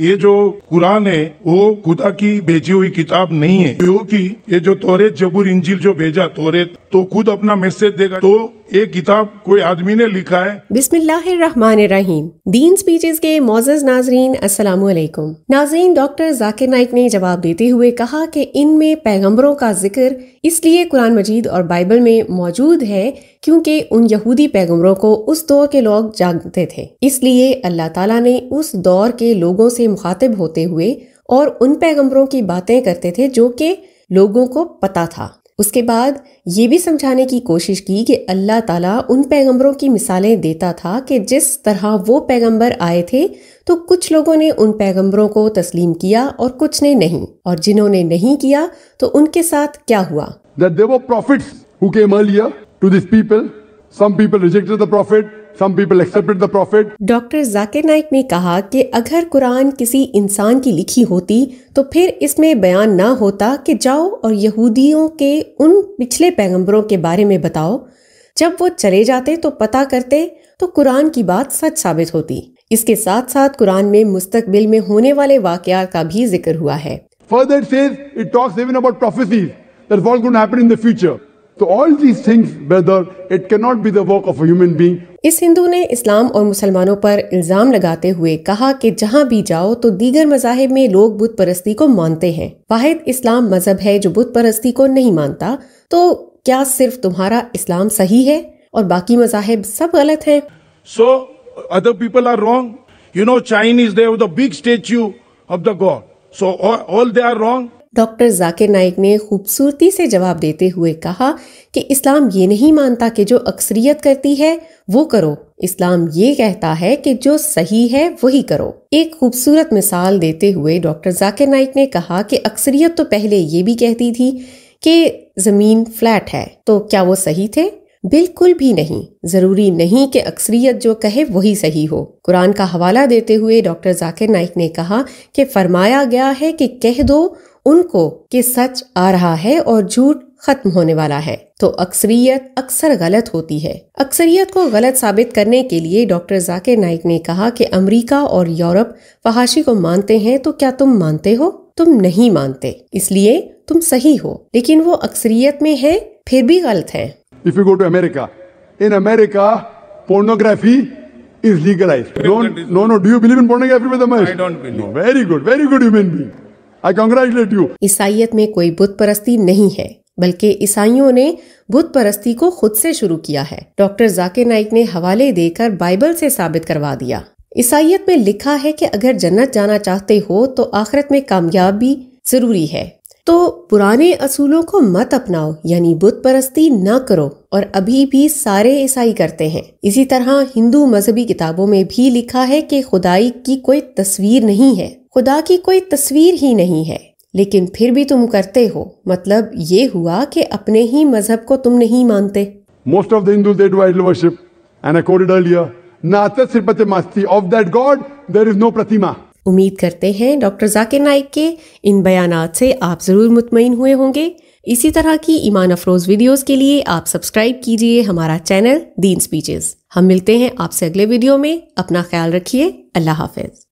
ये जो कुरान है वो खुदा की भेजी हुई किताब नहीं है क्योंकि ये जो तोरेत जबूर इंजिल जो भेजा तोरेत तो खुद अपना मैसेज देगा तो ये किताब कोई आदमी ने लिखा है बिस्मिल्लाहिर्रहमानिर्रहीम दीन स्पीचेस के मोजज नाजरीन अस्सलाम वालेकुम नाजरीन डॉक्टर जाकिर नाइक ने जवाब देते हुए कहा कि इनमें पैगंबरों का जिक्र इसलिए कुरान मजीद और बाइबल में मौजूद है क्योंकि उन यहूदी पैगंबरों को उस दौर के लोग जानते थे इसलिए अल्लाह ताला ने उस दौर के लोगों से मुखातिब होते हुए और उन पैगम्बरों की बातें करते थे जो कि लोगों को पता था उसके बाद ये भी समझाने की कोशिश की कि अल्लाह ताला उन पैगंबरों की मिसालें देता था कि जिस तरह वो पैगंबर आए थे तो कुछ लोगों ने उन पैगंबरों को तस्लीम किया और कुछ ने नहीं और जिन्होंने नहीं किया तो उनके साथ क्या हुआ That there were prophets who came earlier to these people. Some people rejected the prophet, some people accepted the prophet doctor Zakir Naik ने कहा कि अगर कुरान किसी इंसान की लिखी होती तो फिर इसमें बयान ना होता कि जाओ और यहूदियों के उन पिछले पैगंबरों के बारे में बताओ जब वो चले जाते तो पता करते तो कुरान की बात सच साबित होती इसके साथ साथ कुरान में मुस्तकबिल में होने वाले वाकयात का भी जिक्र हुआ है Further, it says it talks even about prophecies that's what's going to happen in the future. तो all these things whether it can not be the work of human being इस हिंदू ने इस्लाम और मुसलमानों पर इल्ज़ाम लगाते हुए कहा कि जहां भी जाओ तो दीगर मजाहब में लोग बुत परस्ती को मानते हैं वाहिद इस्लाम मजहब है जो बुत परस्ती को नहीं मानता तो क्या सिर्फ तुम्हारा इस्लाम सही है और बाकी मजाहब सब गलत है so other people are wrong you know Chinese they big statue of the god so all they are wrong doctor Zakir Naik ने खूबसूरती से जवाब देते हुए कहा कि इस्लाम ये नहीं मानता कि जो अक्सरियत करती है वो करो इस्लाम ये कहता है कि जो सही है वही करो एक खूबसूरत मिसाल देते हुए डॉक्टर जाकिर नाइक ने कहा कि अक्सरियत तो पहले ये भी कहती थी कि ज़मीन फ्लैट है तो क्या वो सही थे बिल्कुल भी नहीं जरूरी नहीं कि अक्सरियत जो कहे वही सही हो कुरान का हवाला देते हुए डॉक्टर जाकिर नाइक ने कहा कि फरमाया गया है कि कह दो उनको कि सच आ रहा है और झूठ खत्म होने वाला है तो अक्सरियत अक्सर गलत होती है अक्सरियत को गलत साबित करने के लिए डॉक्टर जाकिर नाइक ने कहा कि अमेरिका और यूरोप फहाशी को मानते हैं तो क्या तुम मानते हो तुम नहीं मानते इसलिए तुम सही हो लेकिन वो अक्सरियत में है फिर भी गलत है if you go to America in America pornography is legalize no no do you believe in pornography pornography, Mr. Mahesh? I don't believe. No, very good, very good human I congratulate you ईसाइत में कोई बुत परस्ती नहीं है बल्कि ईसाइयों ने बुत परस्ती को खुद से शुरू किया है डॉक्टर जाकिर नाइक ने हवाले देकर बाइबल से साबित करवा दिया ईसाइत में लिखा है कि अगर जन्नत जाना चाहते हो तो आखिरत में कामयाबी जरूरी है तो पुराने असूलों को मत अपनाओ यानी बुत परस्ती न करो और अभी भी सारे ईसाई करते हैं इसी तरह हिंदू मजहबी किताबों में भी लिखा है कि खुदाई की कोई तस्वीर नहीं है खुदा की कोई तस्वीर ही नहीं है लेकिन फिर भी तुम करते हो मतलब ये हुआ कि अपने ही मजहब को तुम नहीं मानते most of the Hindu they do idol worship and earlier of that god there is no प्रतिमा उम्मीद करते हैं डॉक्टर जाकिर नाइक के इन बयान से आप ज़रूर मुतमिन हुए होंगे इसी तरह की ईमान अफरोज़ वीडियोस के लिए आप सब्सक्राइब कीजिए हमारा चैनल दीन स्पीचेस हम मिलते हैं आपसे अगले वीडियो में अपना ख्याल रखिए अल्लाह हाफिज़